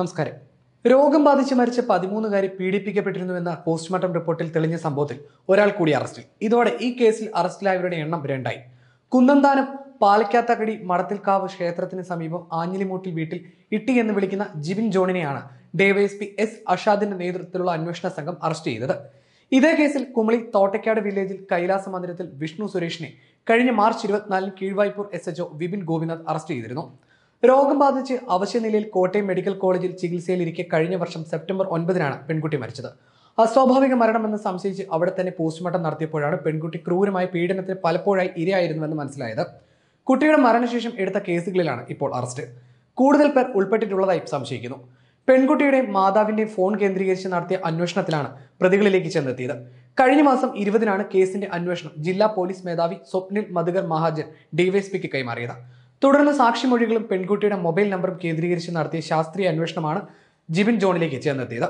നമസ്കാരം രോഗം ബാധിച്ച് മരിച്ച പതിമൂന്നുകാരി എന്ന പോസ്റ്റ്മോർട്ടം റിപ്പോർട്ടിൽ തെളിഞ്ഞ സംഭവത്തിൽ ഒരാൾ കൂടി അറസ്റ്റിൽ ഇതോടെ ഈ കേസിൽ അറസ്റ്റിലായവരുടെ എണ്ണം രണ്ടായി കുന്നന്താനം പാലക്കാത്തകടി മടത്തിൽക്കാവ് ക്ഷേത്രത്തിന് സമീപം ആഞ്ഞിലിമൂട്ടിൽ വീട്ടിൽ ഇട്ടി എന്ന് വിളിക്കുന്ന ജിബിൻ ജോണിനെയാണ് ഡിവൈഎസ്പി എസ് അഷാദിന്റെ നേതൃത്വത്തിലുള്ള അന്വേഷണ സംഘം അറസ്റ്റ് ചെയ്തത് ഇതേ കേസിൽ കുമളി തോട്ടയ്ക്കാട് വില്ലേജിൽ കൈലാസ മന്ദിരത്തിൽ വിഷ്ണു സുരേഷിനെ കഴിഞ്ഞ മാർച്ച് ഇരുപത്തിനാലിന് Keezhvaipur S HO Vipin Gopinath arrest ചെയ്തിരുന്നു രോഗം ബാധിച്ച് അവശ്യനിലയിൽ കോട്ടയം മെഡിക്കൽ കോളേജിൽ ചികിത്സയിലിരിക്കെ കഴിഞ്ഞ വർഷം സെപ്റ്റംബർ ഒൻപതിനാണ് പെൺകുട്ടി മരിച്ചത് അസ്വാഭാവിക മരണമെന്ന് സംശയിച്ച് അവിടെ തന്നെ പോസ്റ്റ്മോർട്ടം നടത്തിയപ്പോഴാണ് പെൺകുട്ടി ക്രൂരമായ പീഡനത്തിന് പലപ്പോഴായി ഇരയായിരുന്നുവെന്ന് മനസ്സിലായത് കുട്ടിയുടെ മരണശേഷം എടുത്ത കേസുകളിലാണ് ഇപ്പോൾ അറസ്റ്റ് കൂടുതൽ പേർ ഉൾപ്പെട്ടിട്ടുള്ളതായി സംശയിക്കുന്നു പെൺകുട്ടിയുടെ മാതാവിന്റെയും ഫോൺ കേന്ദ്രീകരിച്ച് നടത്തിയ അന്വേഷണത്തിലാണ് പ്രതികളിലേക്ക് ചെന്നെത്തിയത് കഴിഞ്ഞ മാസം ഇരുപതിനാണ് കേസിന്റെ അന്വേഷണം ജില്ലാ പോലീസ് മേധാവി സ്വപ്നിൽ മധുകർ മഹാജൻ ഡിവൈഎസ്പിക്ക് കൈമാറിയത് തുടർന്ന് സാക്ഷിമൊഴികളും പെൺകുട്ടിയുടെ മൊബൈൽ നമ്പറും കേന്ദ്രീകരിച്ച് നടത്തിയ ശാസ്ത്രീയ അന്വേഷണമാണ് ജിബിൻ ജോണിലേക്ക് ചേർന്നെത്തിയത്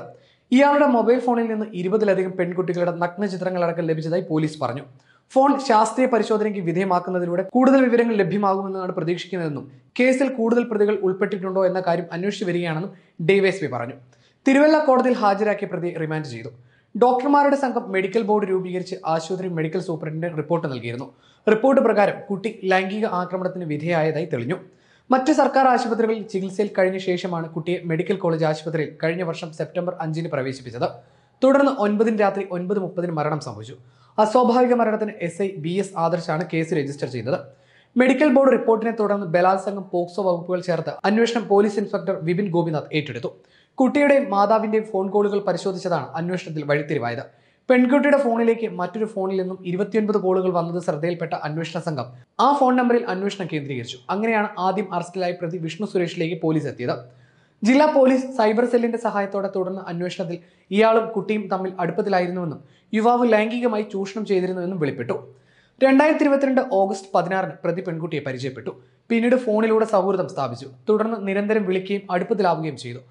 ഇയാളുടെ മൊബൈൽ ഫോണിൽ നിന്ന് ഇരുപതിലധികം പെൺകുട്ടികളുടെ നഗ്ന ചിത്രങ്ങളടക്കം ലഭിച്ചതായി പോലീസ് പറഞ്ഞു ഫോൺ ശാസ്ത്രീയ പരിശോധനയ്ക്ക് വിധേയമാക്കുന്നതിലൂടെ കൂടുതൽ വിവരങ്ങൾ ലഭ്യമാകുമെന്നാണ് പ്രതീക്ഷിക്കുന്നതെന്നും കേസിൽ കൂടുതൽ പ്രതികൾ ഉൾപ്പെട്ടിട്ടുണ്ടോ എന്ന കാര്യം അന്വേഷിച്ചു വരികയാണെന്നും ഡിവൈഎസ്പി പറഞ്ഞു തിരുവല്ല കോടതിയിൽ ഹാജരാക്കിയ പ്രതി റിമാൻഡ് ചെയ്തു ഡോക്ടർമാരുടെ സംഘം മെഡിക്കൽ ബോർഡ് രൂപീകരിച്ച് ആശുപത്രി മെഡിക്കൽ സൂപ്രണ്ടിന് റിപ്പോർട്ട് നൽകിയിരുന്നു റിപ്പോർട്ട് പ്രകാരം കുട്ടി ലൈംഗിക ആക്രമണത്തിന് വിധേയായതായി തെളിഞ്ഞു മറ്റ് സർക്കാർ ആശുപത്രികളിൽ ചികിത്സയിൽ കഴിഞ്ഞ ശേഷമാണ് കുട്ടിയെ മെഡിക്കൽ കോളേജ് ആശുപത്രിയിൽ കഴിഞ്ഞ വർഷം സെപ്റ്റംബർ അഞ്ചിന് പ്രവേശിപ്പിച്ചത് തുടർന്ന് ഒൻപതിന് രാത്രി ഒൻപത് മുപ്പതിന് മരണം സംഭവിച്ചു അസ്വാഭാവിക മരണത്തിന് എസ് ഐ ബി എസ് ആദർശാണ് കേസ് രജിസ്റ്റർ ചെയ്തത് മെഡിക്കൽ ബോർഡ് റിപ്പോർട്ടിനെ തുടർന്ന് ബലാത്സംഗം പോക്സോ വകുപ്പുകൾ ചേർത്ത് അന്വേഷണം പോലീസ് ഇൻസ്പെക്ടർ വിപിൻ ഗോപിനാഥ് ഏറ്റെടുത്തു കുട്ടിയുടെയും മാതാവിന്റെയും ഫോൺ കോളുകൾ പരിശോധിച്ചതാണ് അന്വേഷണത്തിൽ വഴിത്തിരിവായത് പെൺകുട്ടിയുടെ ഫോണിലേക്ക് മറ്റൊരു ഫോണിൽ നിന്നും ഇരുപത്തിയൊൻപത് കോളുകൾ വന്നത് ശ്രദ്ധയിൽപ്പെട്ട അന്വേഷണ സംഘം ആ ഫോൺ നമ്പറിൽ അന്വേഷണം കേന്ദ്രീകരിച്ചു അങ്ങനെയാണ് ആദ്യം അറസ്റ്റിലായ പ്രതി വിഷ്ണു സുരേഷിലേക്ക് പോലീസ് എത്തിയത് ജില്ലാ പോലീസ് സൈബർ സെല്ലിന്റെ സഹായത്തോടെ തുടർന്ന് അന്വേഷണത്തിൽ ഇയാളും കുട്ടിയും തമ്മിൽ അടുപ്പത്തിലായിരുന്നുവെന്നും യുവാവ് ലൈംഗികമായി ചൂഷണം ചെയ്തിരുന്നുവെന്നും വെളിപ്പെട്ടു രണ്ടായിരത്തി ഇരുപത്തിരണ്ട് ഓഗസ്റ്റ് പതിനാറിന് പ്രതി പെൺകുട്ടിയെ പരിചയപ്പെട്ടു പിന്നീട് ഫോണിലൂടെ സൗഹൃദം സ്ഥാപിച്ചു തുടർന്ന് നിരന്തരം വിളിക്കുകയും അടുപ്പത്തിലാവുകയും ചെയ്തു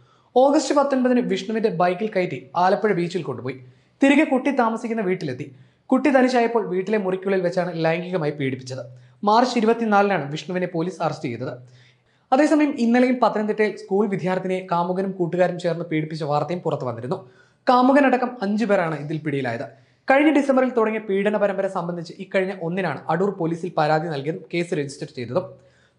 ഓഗസ്റ്റ് പത്തൊൻപതിന് വിഷ്ണുവിന്റെ ബൈക്കിൽ കയറ്റി ആലപ്പുഴ ബീച്ചിൽ കൊണ്ടുപോയി തിരികെ കുട്ടി താമസിക്കുന്ന വീട്ടിലെത്തി കുട്ടി തനിച്ചായപ്പോൾ വീട്ടിലെ മുറിക്കുള്ളിൽ വെച്ചാണ് ലൈംഗികമായി പീഡിപ്പിച്ചത് മാർച്ച് ഇരുപത്തിനാലിനാണ് വിഷ്ണുവിനെ പോലീസ് അറസ്റ്റ് ചെയ്തത് അതേസമയം ഇന്നലെയും പത്തനംതിട്ടയിൽ സ്കൂൾ വിദ്യാർത്ഥിനിയെ കാമുകനും കൂട്ടുകാരും ചേർന്ന് പീഡിപ്പിച്ച വാർത്തയും പുറത്തു വന്നിരുന്നു കാമുകനടക്കം അഞ്ചു പേരാണ് ഇതിൽ പിടിയിലായത് കഴിഞ്ഞ ഡിസംബറിൽ തുടങ്ങിയ പീഡന പരമ്പര സംബന്ധിച്ച് ഇക്കഴിഞ്ഞ ഒന്നിനാണ് അടൂർ പോലീസിൽ പരാതി നൽകിയതും കേസ് രജിസ്റ്റർ ചെയ്തതും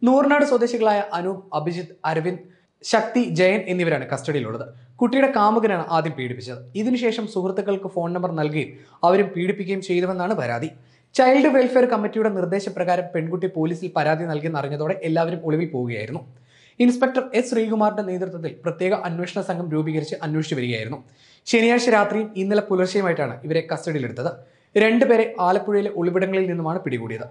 നൂറിനാട് സ്വദേശികളായ അനൂപ് അഭിജിത്ത് അരവിന്ദ് ശക്തി ജയൻ എന്നിവരാണ് കസ്റ്റഡിയിലുള്ളത് കുട്ടിയുടെ കാമുകനാണ് ആദ്യം പീഡിപ്പിച്ചത് ഇതിനുശേഷം സുഹൃത്തുക്കൾക്ക് ഫോൺ നമ്പർ നൽകുകയും അവരും പീഡിപ്പിക്കുകയും ചെയ്തുവെന്നാണ് പരാതി ചൈൽഡ് വെൽഫെയർ കമ്മിറ്റിയുടെ നിർദ്ദേശപ്രകാരം പെൺകുട്ടി പോലീസിൽ പരാതി നൽകിയെന്ന് അറിഞ്ഞതോടെ എല്ലാവരും ഒളിവിൽ പോവുകയായിരുന്നു ഇൻസ്പെക്ടർ എസ് ശ്രീകുമാറിന്റെ നേതൃത്വത്തിൽ പ്രത്യേക അന്വേഷണ സംഘം രൂപീകരിച്ച് അന്വേഷിച്ചു വരികയായിരുന്നു ശനിയാഴ്ച രാത്രിയും ഇന്നലെ പുലർച്ചെയുമായിട്ടാണ് ഇവരെ കസ്റ്റഡിയിലെടുത്തത് രണ്ടുപേരെ ആലപ്പുഴയിലെ ഒളിവിടങ്ങളിൽ നിന്നുമാണ് പിടികൂടിയത്